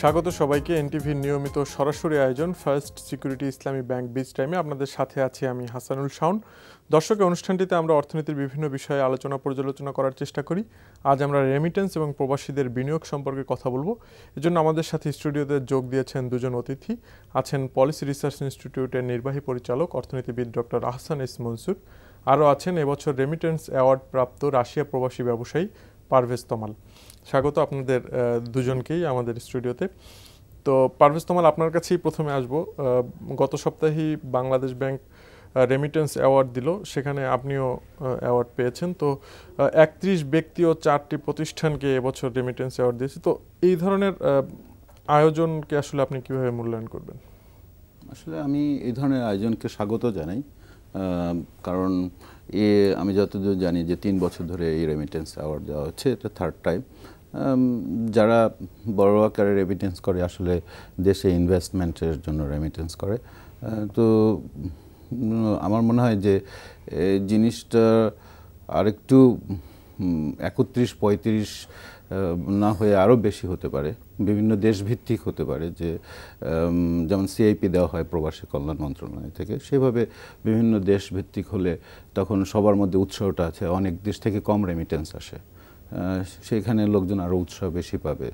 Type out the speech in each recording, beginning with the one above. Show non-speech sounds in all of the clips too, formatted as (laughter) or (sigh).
স্বাগত সবাইকে এনটিভির নিয়মিত সরাসরি আয়োজন ফার্স্ট সিকিউরিটি ইসলামী ব্যাংক বিচ টাইমে আপনাদের সাথে আছি আমি হাসানুল শাউন দর্শক অনুষ্ঠানটিতে আমরা অর্থনীতির বিভিন্ন বিষয়ে আলোচনা পর্যালোচনা করার চেষ্টা করি আজ আমরা রেমিটেন্স এবং প্রবাসীদের বিনিয়োগ সম্পর্কে কথা বলবো এজন্য আমাদের সাথে স্টুডিওতে যোগ দিয়েছেন দুজন অতিথি আছেন পলিসি রিসার্চ ইনস্টিটিউটের নির্বাহী পরিচালক অর্থনীতিবিদ ডক্টর আহসান ইস মনসুর আরও আছেন এবছর রেমিটেন্স অ্যাওয়ার্ড প্রাপ্ত রাশিয়া প্রবাসী ব্যবসায়ী পারভেজ তমাল স্বাগত আপনাদের দুজনকেই আমাদের স্টুডিওতে তো পারভেজ তোমাল আপনার কাছেই প্রথমে আসব গত সপ্তাহেই বাংলাদেশ ব্যাংক রেমিটেন্স অ্যাওয়ার্ড দিল সেখানে আপনিও অ্যাওয়ার্ড পেয়েছেন তো একত্রিশ ব্যক্তি ও চারটি প্রতিষ্ঠানকে এবছর রেমিটেন্স অ্যাওয়ার্ড দিয়েছে তো এই ধরনের আয়োজনকে আসলে আপনি কিভাবে মূল্যায়ন করবেন আসলে আমি এই ধরনের আয়োজনকে স্বাগত জানাই কারণ এ আমি যতদূর জানি যে তিন বছর ধরে এই রেমিটেন্স অ্যাওয়ার্ড দেওয়া হচ্ছে এটা থার্ড টাইম যারা বড় আকারে রেমিটেন্স করে আসলে দেশে ইনভেস্টমেন্টের জন্য রেমিটেন্স করে তো আমার মনে হয় যে এই জিনিসটা আরেকটু একত্রিশ পঁয়ত্রিশ না হয়ে আরও বেশি হতে পারে বিভিন্ন দেশভিত্তিক হতে পারে যে যেমন সিআইপি দেওয়া হয় প্রবাসী কল্যাণ মন্ত্রণালয় থেকে সেভাবে বিভিন্ন দেশভিত্তিক হলে তখন সবার মধ্যে উৎসাহটা আছে অনেক দেশ থেকে কম রেমিটেন্স আসে সেখানে লোকজন আরও উৎসাহ বেশি পাবে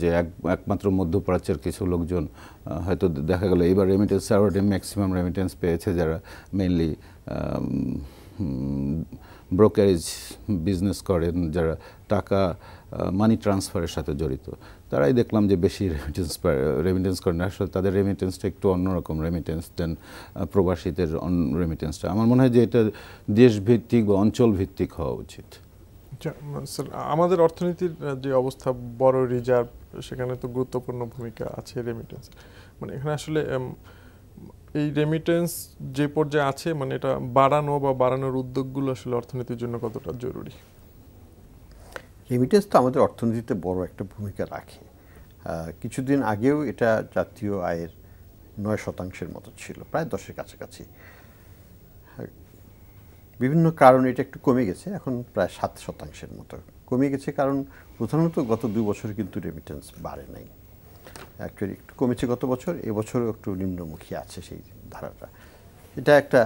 যে এক একমাত্র মধ্যপ্রাচ্যের কিছু লোকজন হয়তো দেখা গেল এইবার রেমিটেন্স সার্ভারটি ম্যাক্সিমাম রেমিটেন্স পেয়েছে যারা মেনলি ব্রোকারেজ বিজনেস করেন যারা টাকা মানি ট্রান্সফারের সাথে জড়িত তারাই দেখলাম যে বেশি রেমিটেন্স রেমিটেন্স করেন আসলে তাদের রেমিটেন্সটা একটু অন্যরকম রেমিটেন্স দেন প্রবাসীদের রেমিটেন্সটা আমার মনে হয় যে এটা দেশভিত্তিক বা অঞ্চল ভিত্তিক হওয়া উচিত আচ্ছা, আমাদের অর্থনীতির যে অবস্থা বড় রিজার্ভ সেখানে তো গুরুত্বপূর্ণ ভূমিকা আছে রেমিটেন্স মানে এখানে আসলে এই রেমিটেন্স যে পর্যায়ে আছে মানে এটা বাড়ানো বা বাড়ানোর উদ্যোগগুলো আসলে অর্থনীতির জন্য কতটা জরুরি রেমিটেন্স তো আমাদের অর্থনীতিতে বড় একটা ভূমিকা রাখে কিছুদিন আগেও এটা জাতীয় আয়ের নয় শতাংশের মতো ছিল প্রায় দশের কাছাকাছি বিভিন্ন কারণে এটা একটু কমে গেছে এখন প্রায় সাত শতাংশের মতো কমে গেছে কারণ প্রধানত গত দু বছর কিন্তু রেমিটেন্স বাড়ে নাই অ্যাকচুয়ালি একটু কমেছে গত বছর এবছরও একটু নিম্নমুখী আছে সেই ধারাটা এটা একটা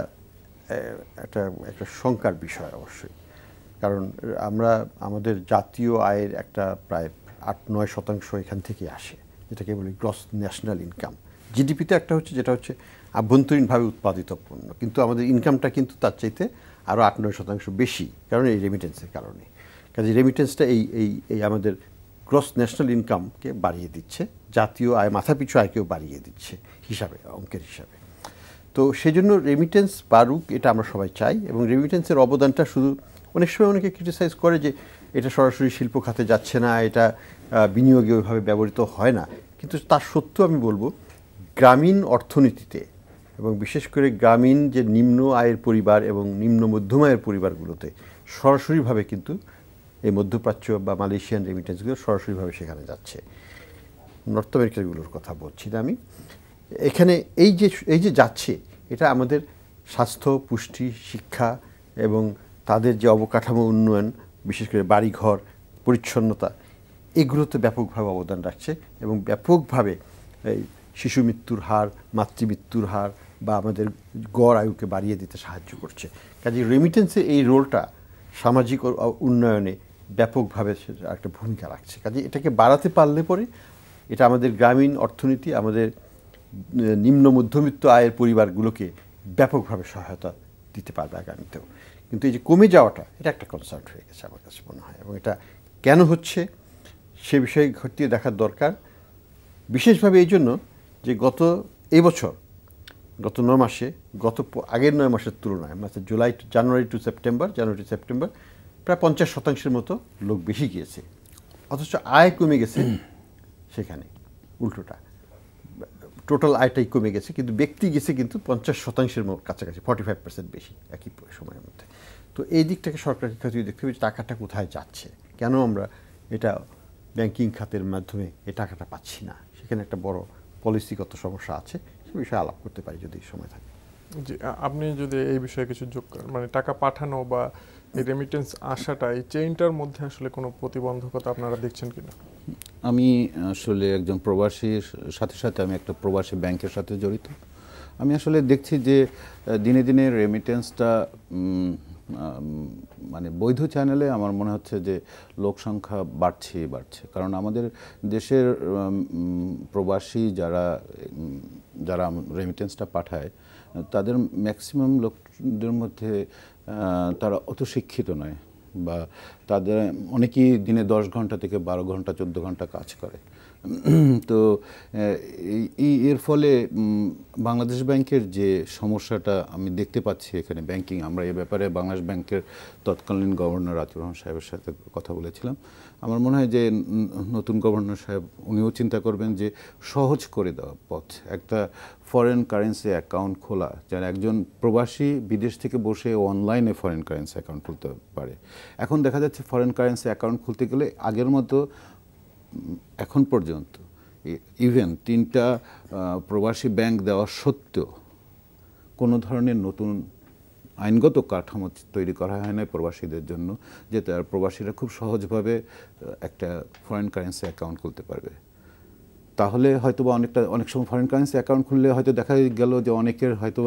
একটা একটা শঙ্কার বিষয় অবশ্যই কারণ আমরা আমাদের জাতীয় আয়ের একটা প্রায় আট নয় শতাংশ এখান থেকে আসে যেটাকে বলি গ্রস ন্যাশনাল ইনকাম জিডিপিতে একটা হচ্ছে যেটা হচ্ছে আভ্যন্তরীণভাবে উৎপাদিত পণ্য কিন্তু আমাদের ইনকামটা কিন্তু তার চাইতে আরও আট নয় শতাংশ বেশি কারণ এই রেমিটেন্সের কারণে কাজে রেমিটেন্সটা এই এই এই আমাদের ক্রস ন্যাশনাল ইনকামকে বাড়িয়ে দিচ্ছে জাতীয় আয় মাথাপিছু আয়কেও বাড়িয়ে দিচ্ছে হিসাবে অঙ্কের হিসাবে তো সেই জন্য রেমিটেন্স বাড়ুক এটা আমরা সবাই চাই এবং রেমিটেন্সের অবদানটা শুধু অনেক সময় অনেকে ক্রিটিসাইজ করে যে এটা সরাসরি শিল্প খাতে যাচ্ছে না এটা বিনিয়োগে ওইভাবে ব্যবহৃত হয় না কিন্তু তার সত্ত্বেও আমি বলবো গ্রামীণ অর্থনীতিতে এবং বিশেষ করে গ্রামীণ যে নিম্ন আয়ের পরিবার এবং নিম্ন মধ্যম আয়ের পরিবারগুলোতে সরাসরিভাবে কিন্তু এই মধ্যপ্রাচ্য বা মালয়েশিয়ান রেমিটেন্সগুলো সরাসরিভাবে সেখানে যাচ্ছে নর্থ আমেরিকাগুলোর কথা বলছি না আমি এখানে এই যে এই যে যাচ্ছে এটা আমাদের স্বাস্থ্য পুষ্টি শিক্ষা এবং তাদের যে অবকাঠামো উন্নয়ন বিশেষ করে বাড়িঘর পরিচ্ছন্নতা এগুলোতে ব্যাপকভাবে অবদান রাখছে এবং ব্যাপকভাবে এই শিশু মৃত্যুর হার মাতৃমৃত্যুর হার বা আমাদের গড় আয়ুকে বাড়িয়ে দিতে সাহায্য করছে কাজে রেমিটেন্সের এই রোলটা সামাজিক উন্নয়নে ব্যাপকভাবে একটা ভূমিকা রাখছে কাজে এটাকে বাড়াতে পারলে পরে এটা আমাদের গ্রামীণ অর্থনীতি আমাদের নিম্ন মধ্যবিত্ত আয়ের পরিবারগুলোকে ব্যাপকভাবে সহায়তা দিতে পারবে আগামীতেও কিন্তু এই যে কমে যাওয়াটা এটা একটা কনসার্ন হয়ে গেছে আমার কাছে মনে হয় এবং এটা কেন হচ্ছে সে বিষয়ে ঘটিয়ে দেখার দরকার বিশেষভাবে এই জন্য যে গত এই বছর গত নয় মাসে গত আগের নয় মাসের তুলনায় মানে July to January to September January to September প্রায় পঞ্চাশ শতাংশের মতো লোক বেশি গিয়েছে অথচ আয় কমে গেছে (clears throat) সেখানে উল্টোটা টোটাল আয়টাই কমে গেছে কিন্তু ব্যক্তি গেছে কিন্তু পঞ্চাশ শতাংশের কাছাকাছি ফর্টি ফাইভ পার্সেন্ট বেশি একই সময়ের মধ্যে তো এই দিকটাকে সরকারের ক্ষেত্রে দেখতে হবে টাকাটা কোথায় যাচ্ছে কেন আমরা এটা ব্যাংকিং খাতের মাধ্যমে এই টাকাটা পাচ্ছি না সেখানে একটা বড় পলিসিগত সমস্যা আছে সে বিষয়ে আলাপ করতে পারি যদি সময় থাকে জি আপনি যদি এই বিষয়ে কিছু যোগ করেন মানে টাকা পাঠানো বা রেমিটেন্স আসাটা এই চেইনটার মধ্যে আসলে কোনো প্রতিবন্ধকতা আপনারা দেখছেন কিনা আমি আসলে একজন প্রবাসীর সাথে সাথে আমি একটা প্রবাসী ব্যাংকের সাথে জড়িত আমি আসলে দেখছি যে দিনে দিনে রেমিটেন্সটা মানে বৈধ চ্যানেলে আমার মনে হচ্ছে যে লোক সংখ্যা বাড়ছে বাড়ছে কারণ আমাদের দেশের প্রবাসী যারা যারা রেমিটেন্সটা পাঠায় তাদের ম্যাক্সিমাম লোকদের মধ্যে তারা অত শিক্ষিত নয় বা তাদের অনেকেই দিনে দশ ঘন্টা থেকে বারো ঘন্টা চোদ্দ ঘন্টা কাজ করে তো এই এর ফলে বাংলাদেশ ব্যাংকের যে সমস্যাটা আমি দেখতে পাচ্ছি এখানে ব্যাংকিং আমরা এ ব্যাপারে বাংলাদেশ ব্যাংকের তৎকালীন গভর্নর আতিউর রহমান সাহেবের সাথে কথা বলেছিলাম আমার মনে হয় যে নতুন গভর্নর সাহেব উনিও চিন্তা করবেন যে সহজ করে দেওয়া পথ একটা ফরেন কারেন্সি অ্যাকাউন্ট খোলা যারা একজন প্রবাসী বিদেশ থেকে বসে অনলাইনে ফরেন কারেন্সি অ্যাকাউন্ট খুলতে পারে এখন দেখা যাচ্ছে ফরেন কারেন্সি অ্যাকাউন্ট খুলতে গেলে আগের মতো এখন পর্যন্ত ইভেন তিনটা প্রবাসী ব্যাংক দেওয়া সত্ত্বেও কোনো ধরনের নতুন আইনগত কাঠামো তৈরি করা হয় না প্রবাসীদের জন্য যে তার প্রবাসীরা খুব সহজভাবে একটা ফরেন কারেন্সি অ্যাকাউন্ট খুলতে পারবে তাহলে হয়তো বা অনেকটা অনেক সময় ফরেন কারেন্সি অ্যাকাউন্ট খুললে হয়তো দেখা গেল যে অনেকের হয়তো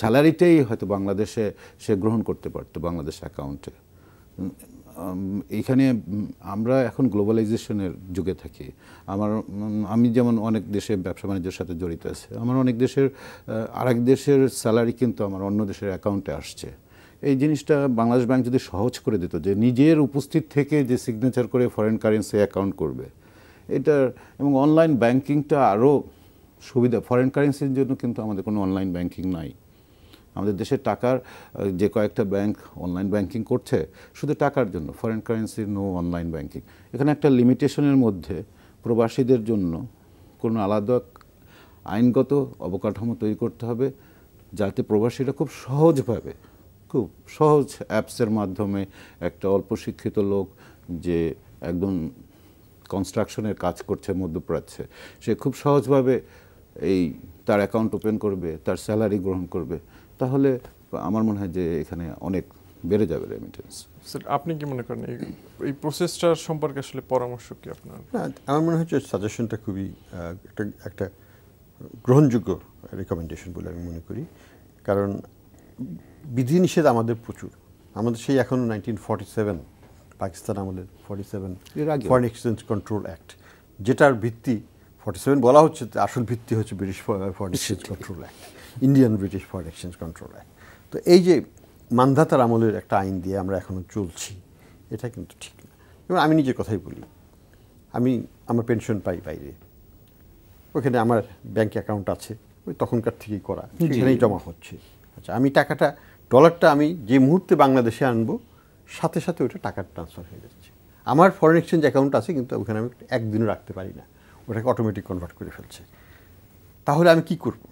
স্যালারিটাই হয়তো বাংলাদেশে সে গ্রহণ করতে পারতো বাংলাদেশ অ্যাকাউন্টে এখানে আমরা এখন গ্লোবালাইজেশনের যুগে থাকি আমার আমি যেমন অনেক দেশে ব্যবসা বাণিজ্যের সাথে জড়িত আছে আমার অনেক দেশের আরেক দেশের স্যালারি কিন্তু আমার অন্য দেশের অ্যাকাউন্টে আসছে এই জিনিসটা বাংলাদেশ ব্যাংক যদি সহজ করে দিত যে নিজের উপস্থিত থেকে যে সিগনেচার করে ফরেন কারেন্সি অ্যাকাউন্ট করবে এটার এবং অনলাইন ব্যাংকিংটা আরও সুবিধা ফরেন কারেন্সির জন্য কিন্তু আমাদের কোনো অনলাইন ব্যাংকিং নাই আমাদের দেশের টাকার যে কয়েকটা ব্যাংক অনলাইন ব্যাংকিং করছে শুধু টাকার জন্য ফরেন কারেন্সির নো অনলাইন ব্যাংকিং এখানে একটা লিমিটেশনের মধ্যে প্রবাসীদের জন্য কোনো আলাদা আইনগত অবকাঠামো তৈরি করতে হবে যাতে প্রবাসীরা খুব সহজভাবে খুব সহজ অ্যাপসের মাধ্যমে একটা অল্প শিক্ষিত লোক যে একদম কনস্ট্রাকশনের কাজ করছে মধ্যপ্রাচ্যে সে খুব সহজভাবে এই তার অ্যাকাউন্ট ওপেন করবে তার স্যালারি গ্রহণ করবে তাহলে আমার মনে হয় যে এখানে অনেক বেড়ে যাবে রেমিটেন্স স্যার আপনি কি মনে করেন এই প্রসেসটার সম্পর্কে আসলে পরামর্শ কি আপনার আমার মনে হচ্ছে সাজেশনটা খুবই একটা একটা গ্রহণযোগ্য রেকমেন্ডেশন বলে আমি মনে করি কারণ বিধিনিষেধ আমাদের প্রচুর আমাদের সেই এখন নাইনটিন ফর্টি সেভেন পাকিস্তান আমাদের forty seven foreign exchange control act যেটার ভিত্তি ফর্টি সেভেন বলা হচ্ছে আসল ভিত্তি হচ্ছে British foreign exchange control act Indian British foreign exchange control act তো এই যে মান্ধাতার আমলের একটা আইন দিয়ে আমরা এখনও চলছি এটা কিন্তু ঠিক না এবং আমি নিজের কথাই বলি আমি আমার পেনশন পাই বাইরে ওখানে আমার ব্যাংক অ্যাকাউন্ট আছে ওই তখনকার থেকেই করা সেখানেই জমা হচ্ছে আচ্ছা আমি টাকাটা ডলারটা আমি যে মুহূর্তে বাংলাদেশে আনবো সাথে সাথে ওটা টাকার ট্রান্সফার হয়ে যাচ্ছে আমার ফরেন এক্সচেঞ্জ অ্যাকাউন্ট আছে কিন্তু ওখানে আমি একদিনও রাখতে পারি না ওটাকে অটোমেটিক কনভার্ট করে ফেলছে তাহলে আমি কি করবো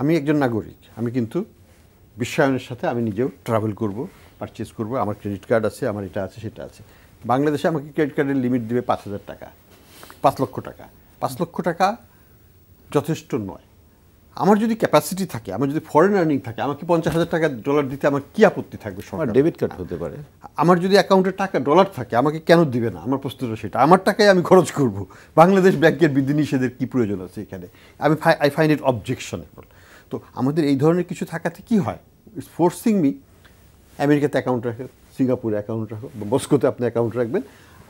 আমি একজন নাগরিক আমি কিন্তু বিশ্বায়নের সাথে আমি নিজেও ট্রাভেল করব পারচেস করব আমার ক্রেডিট কার্ড আছে আমার এটা আছে সেটা আছে বাংলাদেশে আমাকে ক্রেডিট কার্ডের লিমিট দেবে পাঁচ হাজার টাকা পাঁচ লক্ষ টাকা পাঁচ লক্ষ টাকা যথেষ্ট নয় আমার যদি ক্যাপাসিটি থাকে আমার যদি ফরেন আর্নিং থাকে আমাকে পঞ্চাশ হাজার টাকা ডলার দিতে আমার কী আপত্তি থাকবে সরকার ডেবিট কার্ড হতে পারে আমার যদি অ্যাকাউন্টে টাকা ডলার থাকে আমাকে কেন দিবে না আমার প্রস্তুত সেটা আমার টাকায় আমি খরচ করব বাংলাদেশ ব্যাংকের বিধিনিষেধের কী প্রয়োজন আছে এখানে আমি আই ফাইন্ড ইট অবজেকশনেবল তো আমাদের এই ধরনের কিছু থাকাতে কি হয় ইটস ফোর্সিং মি আমেরিকাতে অ্যাকাউন্ট রাখে সিঙ্গাপুরে অ্যাকাউন্ট রাখো বা মস্কোতে আপনি অ্যাকাউন্ট রাখবেন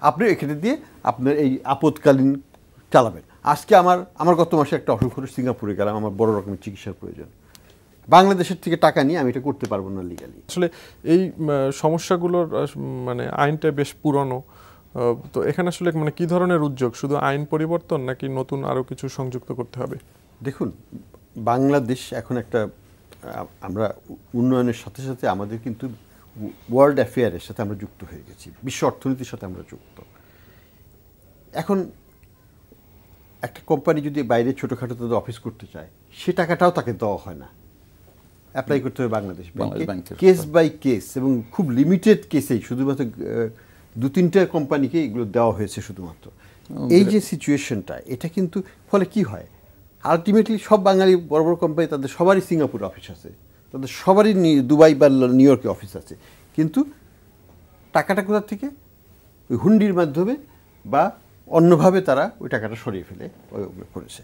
আপনি এখানে দিয়ে আপনার এই আপদকালীন চালাবেন আজকে আমার আমার গত মাসে একটা অসুখ হলো সিঙ্গাপুরে গেলাম আমার বড় রকমের চিকিৎসার প্রয়োজন বাংলাদেশের থেকে টাকা নিয়ে আমি এটা করতে পারবো না লিগালি আসলে এই সমস্যাগুলোর মানে আইনটা বেশ পুরনো তো এখানে আসলে মানে কি ধরনের উদ্যোগ শুধু আইন পরিবর্তন নাকি নতুন আরও কিছু সংযুক্ত করতে হবে দেখুন বাংলাদেশ এখন একটা আমরা উন্নয়নের সাথে সাথে আমাদের কিন্তু ওয়ার্ল্ড অ্যাফেয়ারের সাথে আমরা যুক্ত হয়ে গেছি বিশ্ব অর্থনীতির সাথে আমরা যুক্ত এখন একটা কোম্পানি যদি বাইরে ছোটোখাটো তাদের অফিস করতে চায় সে টাকাটাও তাকে দেওয়া হয় না অ্যাপ্লাই করতে হবে বাংলাদেশ ব্যাংকে কেস বাই কেস এবং খুব লিমিটেড কেসেই শুধুমাত্র দু তিনটা কোম্পানিকে এগুলো দেওয়া হয়েছে শুধুমাত্র এই যে সিচুয়েশনটা এটা কিন্তু ফলে কি হয় আলটিমেটলি সব বাঙালি বড় বড় কোম্পানি তাদের সবারই সিঙ্গাপুর অফিস আছে তাদের সবারই দুবাই বা নিউ ইয়র্কে অফিস আছে কিন্তু টাকাটা কোথার থেকে ওই হুন্ডির মাধ্যমে বা অন্যভাবে তারা ওই টাকাটা সরিয়ে ফেলে করেছে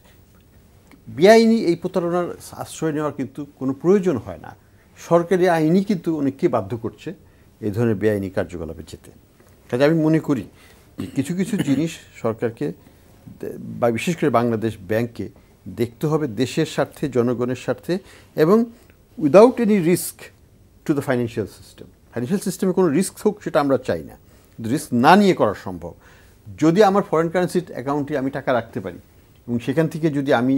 বেআইনি এই প্রতারণার আশ্রয় নেওয়ার কিন্তু কোনো প্রয়োজন হয় না সরকারি আইনই কিন্তু অনেককে বাধ্য করছে এই ধরনের বেআইনি কার্যকলাপে যেতে কাজে আমি মনে করি যে কিছু কিছু জিনিস সরকারকে বা বিশেষ করে বাংলাদেশ ব্যাংকে দেখতে হবে দেশের স্বার্থে জনগণের স্বার্থে এবং without any risk to the financial system financial সিস্টেমে কোনো রিস্ক হোক সেটা আমরা চাই না রিস্ক না নিয়ে করা সম্ভব যদি আমার ফরেন কারেন্সি অ্যাকাউন্টে আমি টাকা রাখতে পারি এবং সেখান থেকে যদি আমি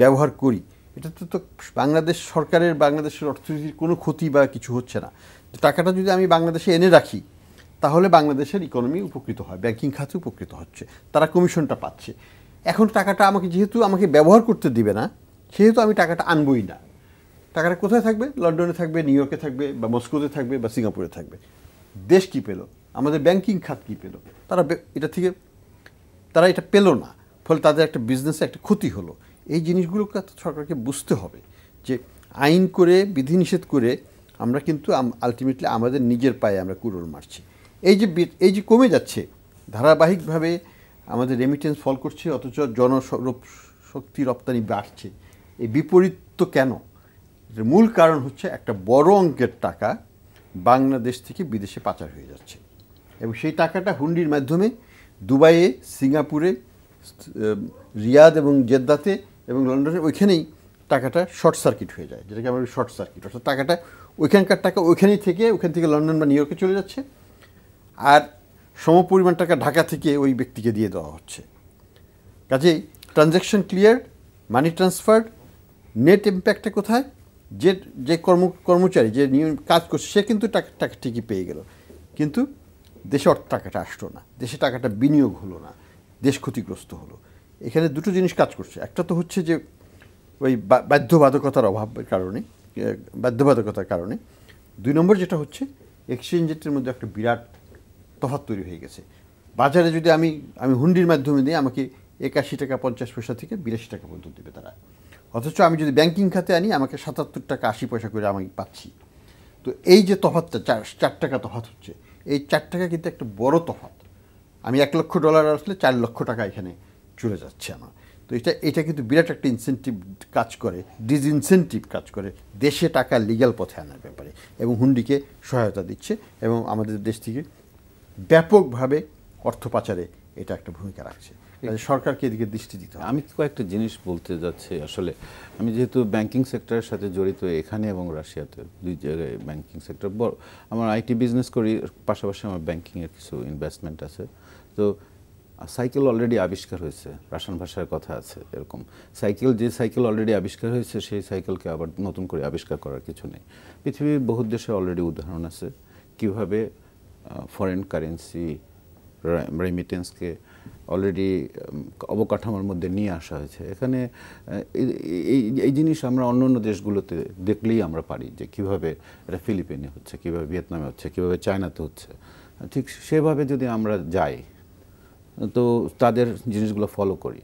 ব্যবহার করি এটাতে তো বাংলাদেশ সরকারের বাংলাদেশের অর্থনীতির কোনো ক্ষতি বা কিছু হচ্ছে না টাকাটা যদি আমি বাংলাদেশে এনে রাখি তাহলে বাংলাদেশের ইকোনমি উপকৃত হয় ব্যাংকিং খাতে উপকৃত হচ্ছে তারা কমিশনটা পাচ্ছে এখন টাকাটা আমাকে যেহেতু আমাকে ব্যবহার করতে দিবে না সেহেতু আমি টাকাটা আনবই না টাকাটা কোথায় থাকবে লন্ডনে থাকবে নিউ ইয়র্কে থাকবে বা মস্কোতে থাকবে বা সিঙ্গাপুরে থাকবে দেশ কি পেল আমাদের ব্যাংকিং খাত কি পেল তারা এটা থেকে তারা এটা পেল না ফলে তাদের একটা বিজনেসে একটা ক্ষতি হলো এই জিনিসগুলোকে সরকারকে বুঝতে হবে যে আইন করে বিধিনিষেধ করে আমরা কিন্তু আলটিমেটলি আমাদের নিজের পায়ে আমরা কুরোর মারছি এই যে এই যে কমে যাচ্ছে ধারাবাহিকভাবে আমাদের রেমিটেন্স ফল করছে অথচ জনশক্তি রপ্তানি বাড়ছে এই বিপরীত তো কেন মূল কারণ হচ্ছে একটা বড় অঙ্কের টাকা বাংলাদেশ থেকে বিদেশে পাচার হয়ে যাচ্ছে এবং সেই টাকাটা হুন্ডির মাধ্যমে দুবাইয়ে সিঙ্গাপুরে রিয়াদ এবং জেদ্দাতে এবং লন্ডনে ওইখানেই টাকাটা শর্ট সার্কিট হয়ে যায় যেটাকে আমরা শর্ট সার্কিট অর্থাৎ টাকাটা ওইখানকার টাকা ওইখানেই থেকে ওখান থেকে লন্ডন বা নিউ ইয়র্কে চলে যাচ্ছে আর সম পরিমাণ টাকা ঢাকা থেকে ওই ব্যক্তিকে দিয়ে দেওয়া হচ্ছে কাজেই transaction clear money transfer net ইম্প্যাক্টটা কোথায় যে যে কর্ম কর্মচারী যে নিয়ম কাজ করছে সে কিন্তু টাকা টাকা ঠিকই পেয়ে গেল কিন্তু দেশে অর্থ টাকাটা আসলো না দেশে টাকাটা বিনিয়োগ হলো না দেশ ক্ষতিগ্রস্ত হলো এখানে দুটো জিনিস কাজ করছে একটা তো হচ্ছে যে ওই বাধ্যবাধকতার অভাবের কারণে বাধ্যবাধকতার কারণে দুই নম্বর যেটা হচ্ছে এক্সচেঞ্জ রেটের মধ্যে একটা বিরাট তফাত তৈরি হয়ে গেছে বাজারে যদি আমি আমি হুন্ডির মাধ্যমে দিই আমাকে একাশি টাকা পঞ্চাশ পয়সা থেকে বিরাশি টাকা পর্যন্ত দেবে তারা অথচ আমি যদি ব্যাংকিং খাতে আনি আমাকে সাতাত্তর টাকা আশি পয়সা করে আমি পাচ্ছি তো এই যে তফাতটা চার চার টাকা তফাত হচ্ছে এই চার টাকা কিন্তু একটা বড় তফাত আমি এক লক্ষ ডলার আসলে চার লক্ষ টাকা এখানে চলে যাচ্ছে আমার তো এটা এটা কিন্তু বিরাট একটা ইনসেন্টিভ কাজ করে ডিসইনসেন্টিভ কাজ করে দেশে টাকা লিগ্যাল পথে আনার ব্যাপারে এবং হুন্ডিকে সহায়তা দিচ্ছে এবং আমাদের দেশ থেকে ব্যাপকভাবে অর্থ পাচারে এটা একটা ভূমিকা রাখছে সরকারকে এদিকে দৃষ্টি দিতে হবে আমি কয়েকটা জিনিস বলতে যাচ্ছি আসলে আমি যেহেতু ব্যাংকিং সেক্টরের সাথে জড়িত এখানে এবং রাশিয়াতে দুই জায়গায় ব্যাংকিং সেক্টর বড় আমার আইটি বিজনেস করি পাশাপাশি আমার ব্যাংকিংয়ের কিছু ইনভেস্টমেন্ট আছে তো সাইকেল অলরেডি আবিষ্কার হয়েছে রাশন ভাষার কথা আছে এরকম সাইকেল যে সাইকেল অলরেডি আবিষ্কার হয়েছে সেই সাইকেলকে আবার নতুন করে আবিষ্কার করার কিছু নেই পৃথিবীর বহু দেশে অলরেডি উদাহরণ আছে কিভাবে ফরেন কারেন্সি রেমিটেন্সকে অলরেডি অবকাঠামোর মধ্যে নিয়ে আসা হয়েছে এখানে এই এই জিনিস আমরা অন্য অন্য দেশগুলোতে দেখলেই আমরা পারি যে কিভাবে এটা ফিলিপিনে হচ্ছে কিভাবে ভিয়েতনামে হচ্ছে কিভাবে চায়নাতে হচ্ছে ঠিক সেভাবে যদি আমরা যাই তো তাদের জিনিসগুলো ফলো করি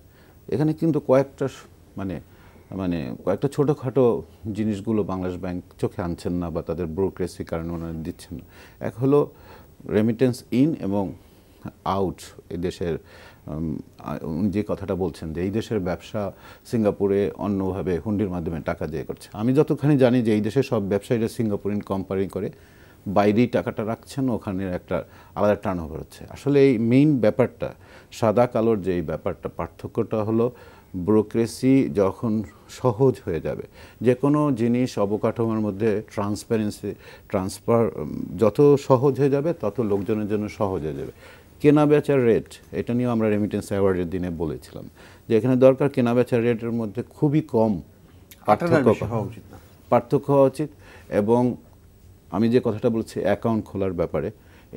এখানে কিন্তু কয়েকটা মানে মানে কয়েকটা ছোটোখাটো জিনিসগুলো বাংলাদেশ ব্যাংক চোখে আনছেন না বা তাদের ব্রোক্রেসি কারণে ওনারা দিচ্ছেন না এক হলো রেমিটেন্স ইন এবং আউট এই দেশের যে কথাটা বলছেন যে এই দেশের ব্যবসা সিঙ্গাপুরে অন্যভাবে হুন্ডির মাধ্যমে টাকা দিয়ে করছে আমি যতখানি জানি যে এই দেশের সব ব্যবসায়ীরা সিঙ্গাপুর ইন কোম্পানি করে বাইরেই টাকাটা রাখছেন ওখানে একটা আলাদা টার্ন হচ্ছে আসলে এই মেইন ব্যাপারটা সাদা কালোর যে এই ব্যাপারটা পার্থক্যটা হলো ব্যুরোক্রেসি যখন সহজ হয়ে যাবে যে কোনো জিনিস অবকাঠামোর মধ্যে ট্রান্সপারেন্সি ট্রান্সফার যত সহজ হয়ে যাবে তত লোকজনের জন্য সহজ হয়ে যাবে কেনা বেচার রেট এটা নিয়েও আমরা রেমিটেন্স অ্যাওয়ার্ডের দিনে বলেছিলাম যে এখানে দরকার কেনা বেচার রেটের মধ্যে খুবই কম পার্থক্য পার্থক্য হওয়া উচিত এবং আমি যে কথাটা বলছি অ্যাকাউন্ট খোলার ব্যাপারে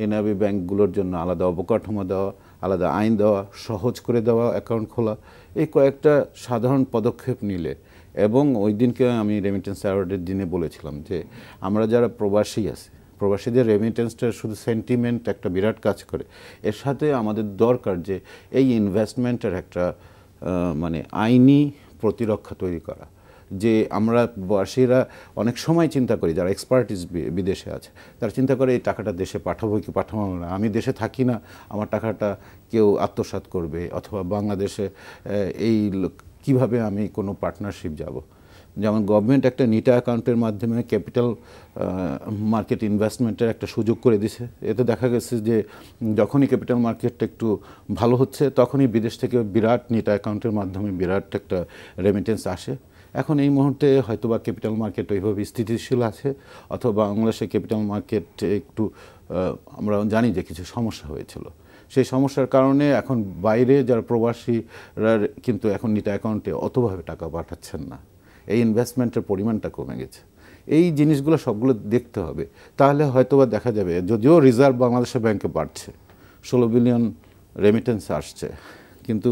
এনআবি ব্যাংকগুলোর জন্য আলাদা অবকাঠামো দেওয়া আলাদা আইন দেওয়া সহজ করে দেওয়া অ্যাকাউন্ট খোলা এই কয়েকটা সাধারণ পদক্ষেপ নিলে এবং ওই দিনকে আমি রেমিটেন্স অ্যাওয়ার্ডের দিনে বলেছিলাম যে আমরা যারা প্রবাসী আছি প্রবাসীদের রেমিটেন্সটা শুধু সেন্টিমেন্ট একটা বিরাট কাজ করে এর সাথে আমাদের দরকার যে এই ইনভেস্টমেন্টের একটা মানে আইনি প্রতিরক্ষা তৈরি করা যে আমরা বাসীরা অনেক সময় চিন্তা করি যারা এক্সপার্টিস বিদেশে আছে তারা চিন্তা করে এই টাকাটা দেশে পাঠাবো কি পাঠাবো না আমি দেশে থাকি না আমার টাকাটা কেউ আত্মসাত করবে অথবা বাংলাদেশে এই কিভাবে আমি কোনো পার্টনারশিপ যাব যেমন গভর্নমেন্ট একটা নিটা অ্যাকাউন্টের মাধ্যমে ক্যাপিটাল মার্কেট ইনভেস্টমেন্টের একটা সুযোগ করে দিছে এতে দেখা গেছে যে যখনই ক্যাপিটাল মার্কেটটা একটু ভালো হচ্ছে তখনই বিদেশ থেকে বিরাট নিটা অ্যাকাউন্টের মাধ্যমে বিরাট একটা রেমিটেন্স আসে এখন এই মুহূর্তে বা ক্যাপিটাল মার্কেট ওইভাবে স্থিতিশীল আছে অথবা বাংলাদেশে ক্যাপিটাল মার্কেট একটু আমরা জানি যে কিছু সমস্যা হয়েছিল সেই সমস্যার কারণে এখন বাইরে যারা প্রবাসীরা কিন্তু এখন নিটা অ্যাকাউন্টে অতভাবে টাকা পাঠাচ্ছেন না এই ইনভেস্টমেন্টের পরিমাণটা কমে গেছে এই জিনিসগুলো সবগুলো দেখতে হবে তাহলে হয়তোবা দেখা যাবে যদিও রিজার্ভ বাংলাদেশের ব্যাংকে বাড়ছে ষোলো বিলিয়ন রেমিটেন্স আসছে কিন্তু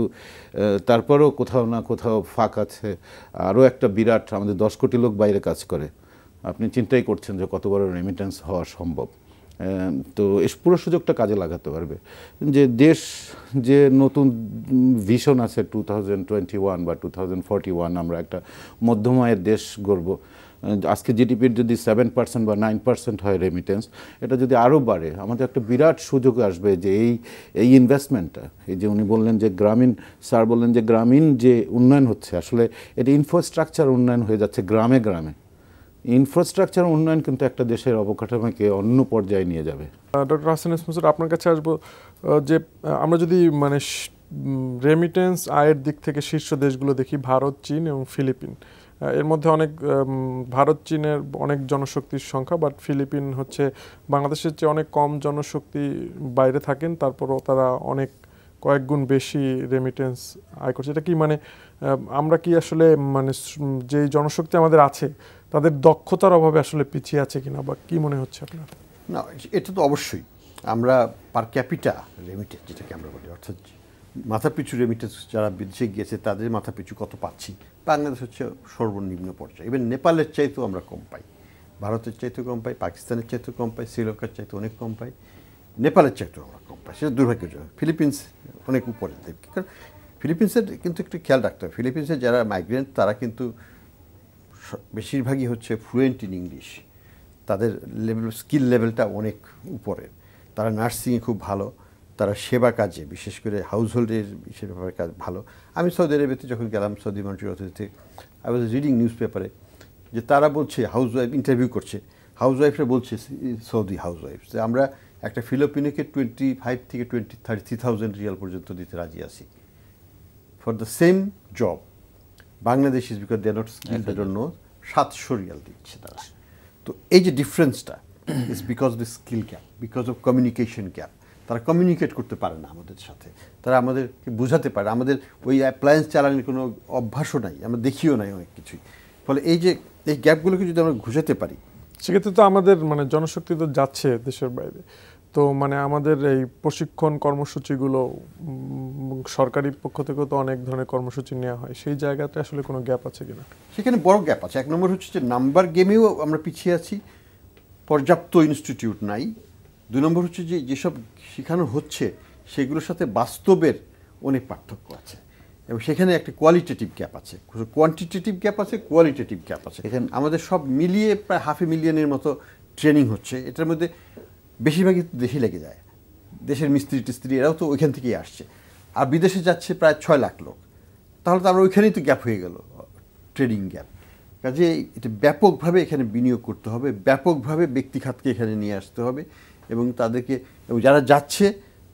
তারপরও কোথাও না কোথাও ফাঁক আছে আরও একটা বিরাট আমাদের দশ কোটি লোক বাইরে কাজ করে আপনি চিন্তাই করছেন যে কত বড় রেমিটেন্স হওয়া সম্ভব তো এ পুরো সুযোগটা কাজে লাগাতে পারবে যে দেশ যে নতুন ভিশন আছে টু থাউজেন্ড টোয়েন্টি ওয়ান বা টু থাউজেন্ড ওয়ান আমরা একটা মধ্যমায়ের দেশ গড়ব আজকে জিডিপির যদি সেভেন পার্সেন্ট বা নাইন পার্সেন্ট হয় রেমিটেন্স এটা যদি আরও বাড়ে আমাদের একটা বিরাট সুযোগ আসবে যে এই এই ইনভেস্টমেন্টটা এই যে উনি বললেন যে গ্রামীণ স্যার বললেন যে গ্রামীণ যে উন্নয়ন হচ্ছে আসলে এটা ইনফ্রাস্ট্রাকচার উন্নয়ন হয়ে যাচ্ছে গ্রামে গ্রামে ইনফ্রাস্ট্রাকচার উন্নয়ন কিন্তু একটা দেশের অবকাঠামোকে অন্য পর্যায়ে নিয়ে যাবে ডক্টর হাসান ইসমসুর আপনার কাছে আসবো যে আমরা যদি মানে রেমিটেন্স আয়ের দিক থেকে শীর্ষ দেশগুলো দেখি ভারত চীন এবং ফিলিপিন এর মধ্যে অনেক ভারত চীনের অনেক জনশক্তির সংখ্যা বাট ফিলিপিন হচ্ছে বাংলাদেশের চেয়ে অনেক কম জনশক্তি বাইরে থাকেন তারপরও তারা অনেক কয়েক গুণ বেশি রেমিটেন্স আয় করছে এটা কি মানে আমরা কি আসলে মানে যে জনশক্তি আমাদের আছে তাদের দক্ষতার অভাবে আসলে পিছিয়ে আছে কিনা বা কি মনে হচ্ছে আপনার না এটা তো অবশ্যই আমরা পার ক্যাপিটা রেমিটেন্স যেটাকে আমরা বলি অর্থাৎ মাথা পিছু রেমিটেন্স যারা বিদেশে গিয়েছে তাদের মাথা পিছু কত পাচ্ছি বাংলাদেশ হচ্ছে সর্বনিম্ন পর্যায়ে ইভেন নেপালের চাইতেও আমরা কম পাই ভারতের চাইতেও কম পাই পাকিস্তানের চাইতেও কম পাই শ্রীলঙ্কার চাইতে অনেক কম পাই নেপালের চাইতেও আমরা কম পাই সেটা দুর্ভাগ্যজনক ফিলিপিন্স অনেক উপরের কারণ ফিলিপিন্সের কিন্তু একটু খেয়াল রাখতে হবে ফিলিপিন্সের যারা মাইগ্রেন্ট তারা কিন্তু বেশিরভাগই হচ্ছে ফ্লুয়েন্ট ইন ইংলিশ তাদের লেভেল স্কিল লেভেলটা অনেক উপরের তারা নার্সিংয়ে খুব ভালো তারা সেবা কাজে বিশেষ করে হাউস হোল্ডের সেবা কাজ ভালো আমি সৌদি আরবেতে যখন গেলাম সৌদি মন্ত্রীর অতিথিতে আই ওয়াজ রিডিং নিউজ পেপারে যে তারা বলছে হাউস ওয়াইফ ইন্টারভিউ করছে হাউস ওয়াইফরা বলছে সৌদি হাউস ওয়াইফ যে আমরা একটা ফিলিপিনোকে টোয়েন্টি ফাইভ থেকে twenty thirty three thousand riyal পর্যন্ত দিতে রাজি আছি for the same job Bangladesh is because they're not skill they know সাতশো রিয়াল দিচ্ছে তারা তো এই যে ডিফারেন্সটা is because of the skill gap because of communication gap তারা কমিউনিকেট করতে পারে না আমাদের সাথে তারা আমাদেরকে বোঝাতে পারে আমাদের ওই অ্যাপ্লায়েন্স চালানোর কোনো অভ্যাসও নাই আমরা দেখিও নাই অনেক কিছুই ফলে এই যে এই গ্যাপগুলোকে যদি আমরা ঘুষাতে পারি সেক্ষেত্রে তো আমাদের মানে জনশক্তি তো যাচ্ছে দেশের বাইরে তো মানে আমাদের এই প্রশিক্ষণ কর্মসূচিগুলো সরকারি পক্ষ থেকেও তো অনেক ধরনের কর্মসূচি নেওয়া হয় সেই জায়গাতে আসলে কোনো গ্যাপ আছে কিনা সেখানে বড় গ্যাপ আছে এক নম্বর হচ্ছে যে নাম্বার গেমেও আমরা পিছিয়ে আছি পর্যাপ্ত ইনস্টিটিউট নাই দুই নম্বর হচ্ছে যে যেসব শেখানো হচ্ছে সেগুলোর সাথে বাস্তবের অনেক পার্থক্য আছে এবং সেখানে একটা কোয়ালিটেটিভ গ্যাপ আছে কোয়ান্টিটেটিভ গ্যাপ আছে কোয়ালিটেটিভ গ্যাপ আছে এখানে আমাদের সব মিলিয়ে প্রায় হাফ এ মিলিয়নের মতো ট্রেনিং হচ্ছে এটার মধ্যে বেশিরভাগই দেশে লেগে যায় দেশের মিস্ত্রি টিস্ত্রি এরাও তো ওইখান থেকেই আসছে আর বিদেশে যাচ্ছে প্রায় ছয় লাখ লোক তাহলে তো আমরা ওইখানেই তো গ্যাপ হয়ে গেল ট্রেনিং গ্যাপ কাজে এটা ব্যাপকভাবে এখানে বিনিয়োগ করতে হবে ব্যাপকভাবে ব্যক্তিখাতকে এখানে নিয়ে আসতে হবে এবং তাদেরকে এবং যারা যাচ্ছে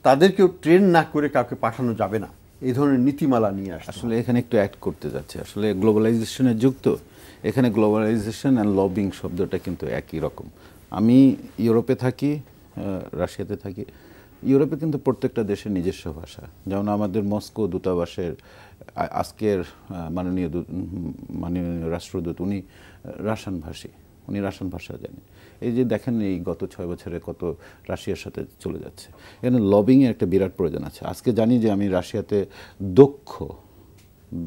তাদেরকেও ট্রেন না করে কাউকে পাঠানো যাবে না এই ধরনের নীতিমালা নিয়ে আসে আসলে এখানে একটু অ্যাড করতে যাচ্ছে আসলে গ্লোবালাইজেশনের যুক্ত এখানে গ্লোবালাইজেশন অ্যান্ড লবিং শব্দটা কিন্তু একই রকম আমি ইউরোপে থাকি রাশিয়াতে থাকি ইউরোপে কিন্তু প্রত্যেকটা দেশের নিজস্ব ভাষা যেমন আমাদের মস্কো দূতাবাসের আজকের মাননীয় মাননীয় রাষ্ট্রদূত উনি রাশান ভাষী উনি রাশান ভাষা জানেন এই যে দেখেন এই গত ছয় বছরে কত রাশিয়ার সাথে চলে যাচ্ছে এখানে লবিংয়ে একটা বিরাট প্রয়োজন আছে আজকে জানি যে আমি রাশিয়াতে দক্ষ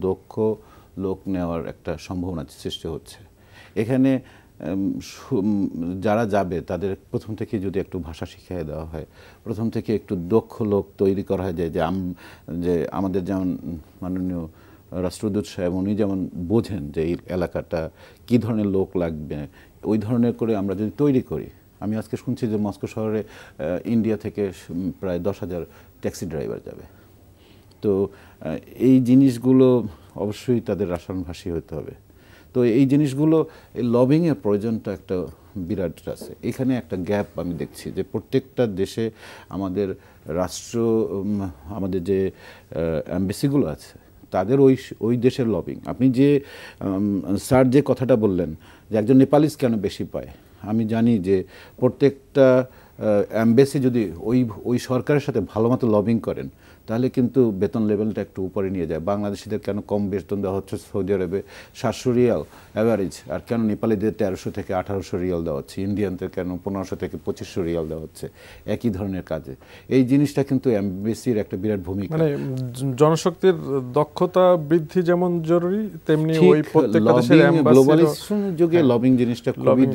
দক্ষ লোক নেওয়ার একটা সম্ভাবনা সৃষ্টি হচ্ছে এখানে যারা যাবে তাদের প্রথম থেকে যদি একটু ভাষা শিখিয়ে দেওয়া হয় প্রথম থেকে একটু দক্ষ লোক তৈরি করা হয় যে আম যে আমাদের যেমন মাননীয় রাষ্ট্রদূত সাহেব উনি যেমন বোঝেন যে এই এলাকাটা কী ধরনের লোক লাগবে ওই ধরনের করে আমরা যদি তৈরি করি আমি আজকে শুনছি যে মস্কো শহরে ইন্ডিয়া থেকে প্রায় দশ হাজার ট্যাক্সি ড্রাইভার যাবে তো এই জিনিসগুলো অবশ্যই তাদের রাসায়নভাষী হতে হবে তো এই জিনিসগুলো এই লবিংয়ের প্রয়োজনটা একটা বিরাট আছে এখানে একটা গ্যাপ আমি দেখছি যে প্রত্যেকটা দেশে আমাদের রাষ্ট্র আমাদের যে অ্যাম্বাসিগুলো আছে তাদের ওই ওই দেশের লবিং আপনি যে স্যার যে কথাটা বললেন যে একজন নেপালিস কেন বেশি পায় আমি জানি যে প্রত্যেকটা অ্যাম্বেসি যদি ওই ওই সরকারের সাথে ভালো মতো লবিং করেন তাহলে কিন্তু বেতন লেভেলটা একটু উপরে নিয়ে যায় বাংলাদেশিদের কেন কম বেতন দেওয়া হচ্ছে সৌদি আরবে সাতশো রিয়াল অ্যাভারেজ আর কেন নেপালিদের তেরোশো থেকে আঠারোশো রিয়াল দেওয়া হচ্ছে ইন্ডিয়ানদের কেন পনেরোশো থেকে পঁচিশশো রিয়াল দেওয়া হচ্ছে একই ধরনের কাজে এই জিনিসটা কিন্তু এমবিসির একটা বিরাট ভূমিকা মানে জনশক্তির দক্ষতা বৃদ্ধি যেমন জরুরি তেমনি ওই প্রত্যেকটা দেশের হ্যাঁ। যুগে লবিং জিনিসটা খুবই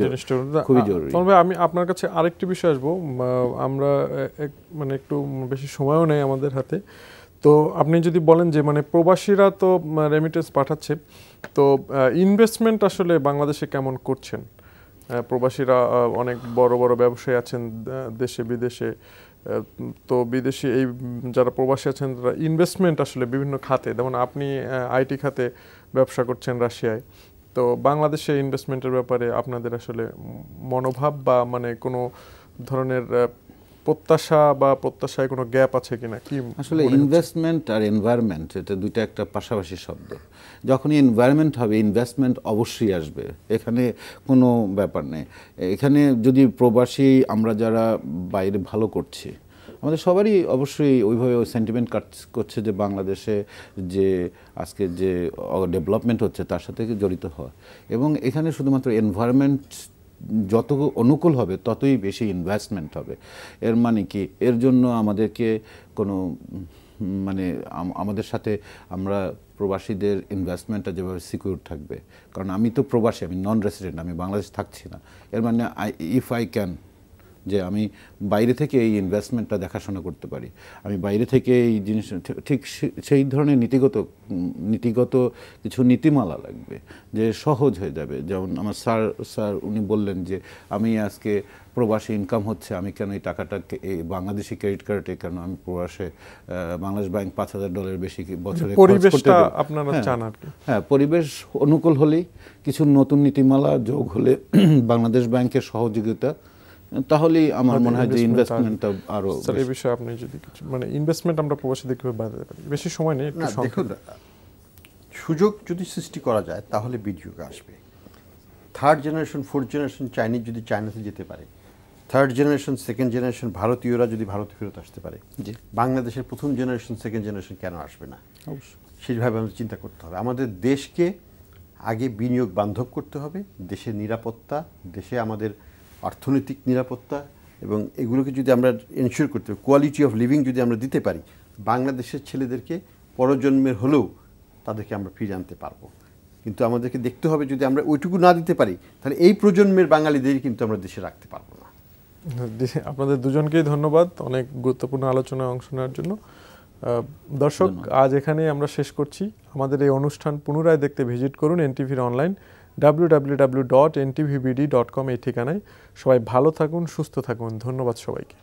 খুবই জরুরি তবে আমি আপনার কাছে আরেকটি বিষয় আসবো আমরা মানে একটু বেশি সময়ও নেই আমাদের হাতে তো আপনি যদি বলেন যে মানে প্রবাসীরা তো রেমিটেন্স পাঠাচ্ছে তো ইনভেস্টমেন্ট আসলে বাংলাদেশে কেমন করছেন প্রবাসীরা অনেক বড় বড় ব্যবসায়ী আছেন দেশে বিদেশে তো বিদেশি এই যারা প্রবাসী আছেন তারা ইনভেস্টমেন্ট আসলে বিভিন্ন খাতে যেমন আপনি আইটি খাতে ব্যবসা করছেন রাশিয়ায় তো বাংলাদেশে ইনভেস্টমেন্টের ব্যাপারে আপনাদের আসলে মনোভাব বা মানে কোনো ধরনের প্রত্যাশা বা প্রত্যাশায় কোনো গ্যাপ আছে কিনা কি আসলে ইনভেস্টমেন্ট আর এনভায়রনমেন্ট এটা দুইটা একটা পাশাপাশি শব্দ যখনই এনভায়রনমেন্ট হবে ইনভেস্টমেন্ট অবশ্যই আসবে এখানে কোনো ব্যাপার নেই এখানে যদি প্রবাসী আমরা যারা বাইরে ভালো করছি আমাদের সবারই অবশ্যই ওইভাবে সেন্টিমেন্ট কাজ করছে যে বাংলাদেশে যে আজকে যে ডেভেলপমেন্ট হচ্ছে তার সাথে জড়িত হওয়া এবং এখানে শুধুমাত্র এনভায়রনমেন্ট যত অনুকূল হবে ততই বেশি ইনভেস্টমেন্ট হবে এর মানে কি এর জন্য আমাদেরকে কোনো মানে আমাদের সাথে আমরা প্রবাসীদের ইনভেস্টমেন্টটা যেভাবে সিকিউর থাকবে কারণ আমি তো প্রবাসী আমি নন রেসিডেন্ট আমি বাংলাদেশ থাকছি না এর মানে আই ইফ আই ক্যান যে আমি বাইরে থেকে এই ইনভেস্টমেন্টটা দেখাশোনা করতে পারি আমি বাইরে থেকে এই জিনিস ঠিক সেই ধরনের নীতিগত নীতিগত কিছু নীতিমালা লাগবে যে সহজ হয়ে যাবে যেমন আমার স্যার স্যার উনি বললেন যে আমি আজকে প্রবাসী ইনকাম হচ্ছে আমি কেন এই টাকাটা বাংলাদেশি ক্রেডিট কার্ডে কেন আমি প্রবাসে বাংলাদেশ ব্যাংক পাঁচ হাজার ডলারের বেশি বছরে আপনারা হ্যাঁ। চান হ্যাঁ পরিবেশ অনুকূল হলেই কিছু নতুন নীতিমালা যোগ হলে (clears throat) বাংলাদেশ ব্যাংকের সহযোগিতা তাহলেই আমার মানে মনে হয় যে ইনভেস্টমেন্টটা আরো স্যার এই বিষয়ে আপনি যদি কিছু মানে ইনভেস্টমেন্ট আমরা প্রবাসী কিভাবে বাড়াতে পারি বেশি সময় নেই একটু দেখুন সুযোগ যদি সৃষ্টি করা যায় তাহলে বিনিয়োগ আসবে third generation fourth generation Chinese যদি চায়নাতে যেতে পারে থার্ড জেনারেশন সেকেন্ড জেনারেশন ভারতীয়রা যদি ভারতে ফেরত আসতে পারে বাংলাদেশের প্রথম জেনারেশন সেকেন্ড জেনারেশন কেন আসবে না সেইভাবে আমাদের চিন্তা করতে হবে আমাদের দেশকে আগে বিনিয়োগ বান্ধব করতে হবে দেশের নিরাপত্তা দেশে আমাদের অর্থনৈতিক নিরাপত্তা এবং এগুলোকে যদি আমরা এনশিওর করতে কোয়ালিটি অফ লিভিং যদি আমরা দিতে পারি বাংলাদেশের ছেলেদেরকে পরজন্মের হলেও তাদেরকে আমরা ফিরে আনতে পারবো কিন্তু আমাদেরকে দেখতে হবে যদি আমরা ওইটুকু না দিতে পারি তাহলে এই প্রজন্মের বাঙালিদেরই কিন্তু আমরা দেশে রাখতে পারবো না আপনাদের দুজনকেই ধন্যবাদ অনেক গুরুত্বপূর্ণ আলোচনায় অংশ নেওয়ার জন্য দর্শক আজ এখানেই আমরা শেষ করছি আমাদের এই অনুষ্ঠান পুনরায় দেখতে ভিজিট করুন এনটিভির online W W W W dot dot com এই ঠিকানায় সবাই ভালো থাকুন সুস্থ থাকুন ধন্যবাদ সবাইকে